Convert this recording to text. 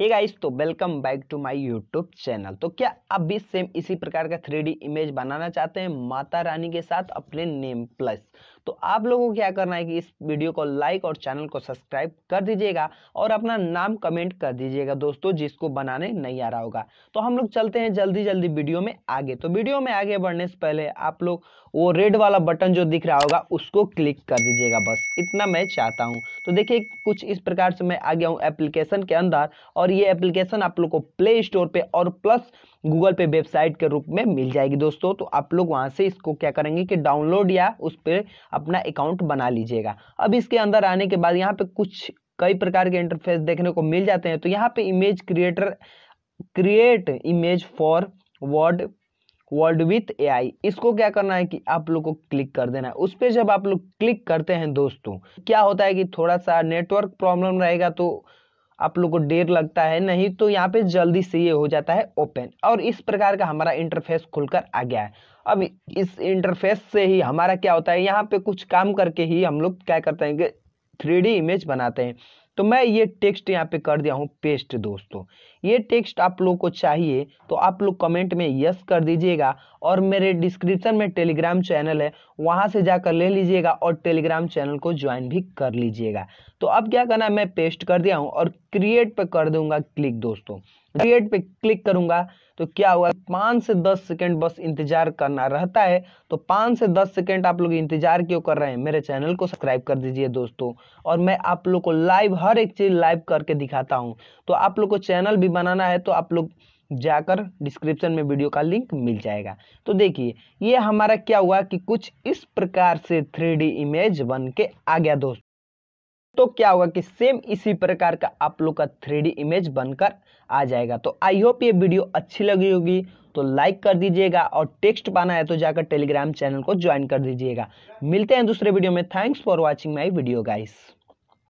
हे guys तो welcome back to my YouTube channel तो क्या आप भी सेम इसी प्रकार का थ्री इमेज बनाना चाहते हैं माता रानी के साथ अपने नेम प्लस तो आप लोगों को क्या करना है कि इस वीडियो को लाइक और चैनल को सब्सक्राइब कर दीजिएगा और अपना नाम कमेंट कर दीजिएगा दोस्तों जिसको बनाने नहीं आ रहा होगा तो हम लोग चलते हैं जल्दी जल्दी वीडियो में आगे तो वीडियो में आगे बढ़ने से पहले आप लोग वो रेड वाला बटन जो दिख रहा होगा उसको क्लिक कर दीजिएगा बस इतना मैं चाहता हूँ तो देखिए कुछ इस प्रकार से मैं आ गया हूँ एप्लीकेशन के अंदर और ये एप्लीकेशन आप लोग को प्ले स्टोर पर और प्लस गूगल पे वेबसाइट के रूप में मिल जाएगी दोस्तों तो आप लोग वहाँ से इसको क्या करेंगे कि डाउनलोड या उस पर अपना अकाउंट बना लीजिएगा अब इसके अंदर आने के बाद यहाँ पे कुछ कई प्रकार के इंटरफेस देखने को मिल जाते हैं तो यहाँ पे image creator create image for word world with AI इसको क्या करना है कि आप लोग को क्लिक कर देना है उस पर जब आप लोग क्लिक करते हैं दोस्तों क्या होता है कि थोड़ा सा नेटवर्क प्रॉब्लम रहेगा तो आप लोग को देर लगता है नहीं तो यहाँ पे जल्दी से ये हो जाता है ओपन और इस प्रकार का हमारा इंटरफेस खुलकर आ गया है अब इस इंटरफेस से ही हमारा क्या होता है यहाँ पे कुछ काम करके ही हम लोग क्या करते हैं कि थ्री इमेज बनाते हैं तो मैं ये टेक्स्ट यहाँ पे कर दिया हूँ पेस्ट दोस्तों ये टेक्स्ट आप लोग को चाहिए तो आप लोग कमेंट में यस कर दीजिएगा और मेरे डिस्क्रिप्शन में टेलीग्राम चैनल है वहाँ से जाकर ले लीजिएगा और टेलीग्राम चैनल को ज्वाइन भी कर लीजिएगा तो अब क्या करना है मैं पेस्ट कर दिया हूँ और क्रिएट पर कर दूंगा क्लिक दोस्तों क्रिएट पे क्लिक करूंगा तो क्या हुआ पाँच से दस सेकेंड बस इंतजार करना रहता है तो पाँच से दस सेकेंड आप लोग इंतजार क्यों कर रहे हैं मेरे चैनल को सब्सक्राइब कर दीजिए दोस्तों और मैं आप लोग को लाइव हर एक चीज़ लाइव करके दिखाता हूँ तो आप लोग को चैनल भी बनाना है तो आप लोग जाकर डिस्क्रिप्शन में वीडियो का लिंक मिल जाएगा तो देखिए ये हमारा क्या हुआ कि कुछ इस प्रकार से थ्री इमेज बन के आ गया दोस्तों तो क्या होगा कि सेम इसी प्रकार का आप लोग का थ्री इमेज बनकर आ जाएगा तो आई होप ये वीडियो अच्छी लगी होगी तो लाइक कर दीजिएगा और टेक्स्ट पाना है तो जाकर टेलीग्राम चैनल को ज्वाइन कर दीजिएगा मिलते हैं दूसरे वीडियो में thanks for watching my video guys